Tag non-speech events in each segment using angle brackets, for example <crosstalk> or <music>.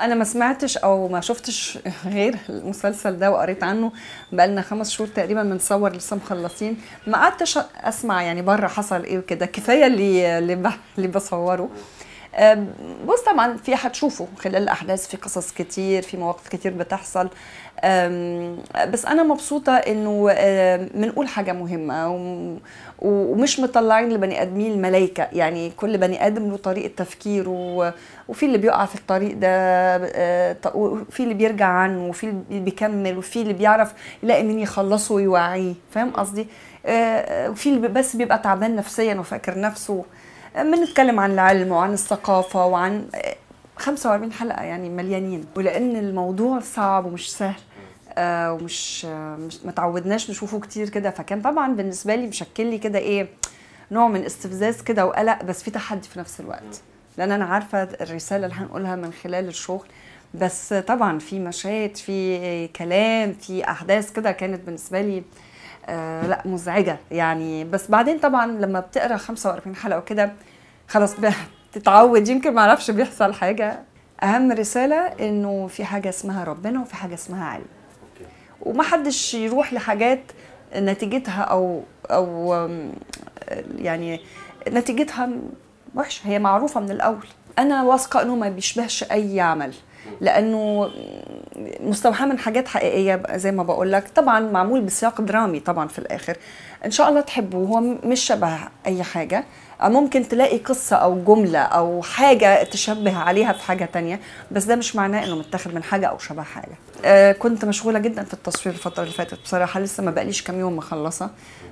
انا ما سمعتش او ما شفتش <laughs> غير المسلسل ده وقريت عنه بقالنا خمس شهور تقريبا بنصور لسه مخلصين ما قعدتش اسمع يعني بره حصل ايه وكده كفايه اللي اللي بصوره بص طبعا في حتشوفه خلال الاحداث في قصص كتير في مواقف كتير بتحصل بس انا مبسوطه انه بنقول حاجه مهمه ومش مطلعين لبني ادمين الملايكه يعني كل بني ادم له طريقه تفكير وفي اللي بيقع في الطريق ده وفي اللي بيرجع عنه وفي اللي بيكمل وفي اللي بيعرف يلاقي مين يخلصه ويوعيه فاهم قصدي وفي اللي بس بيبقى تعبان نفسيا وفاكر نفسه بنتكلم عن العلم وعن الثقافه وعن 45 حلقه يعني مليانين ولان الموضوع صعب ومش سهل آه، ومش آه، ما تعودناش نشوفه كتير كده فكان طبعا بالنسبه لي مشكل لي كده ايه نوع من استفزاز كده وقلق بس في تحدي في نفس الوقت لان انا عارفه الرساله اللي هنقولها من خلال الشغل بس طبعا في مشاهد في كلام في احداث كده كانت بالنسبه لي آه آه، لا مزعجه يعني بس بعدين طبعا لما بتقرا 45 حلقه وكده خلاص بتتعود <laughs> يمكن ما اعرفش بيحصل حاجه اهم رساله انه في حاجه اسمها ربنا وفي حاجه اسمها علم ومحدش يروح لحاجات نتيجتها او او يعني نتيجتها وحشه هي معروفه من الاول انا واثقه انه ما بيشبهش اي عمل لانه مستوحاه من حاجات حقيقيه زي ما بقول لك طبعا معمول بسياق درامي طبعا في الاخر ان شاء الله تحبوه هو مش شبه اي حاجه آه، ممكن تلاقي قصة أو جملة أو حاجة تشبه عليها في حاجة تانية بس ده مش معناه إنه متاخد من حاجة أو شبه حاجة آه كنت مشغولة جدا في التصوير الفترة اللي فاتت بصراحة لسه ما بقاليش كام يوم مخلصة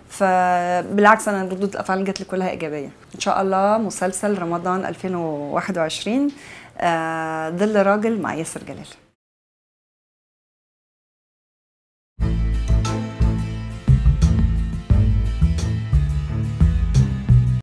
فبالعكس أنا ردود الأفعال جت لي كلها إيجابية إن شاء الله مسلسل رمضان 2021 آه ظل راجل مع ياسر جلال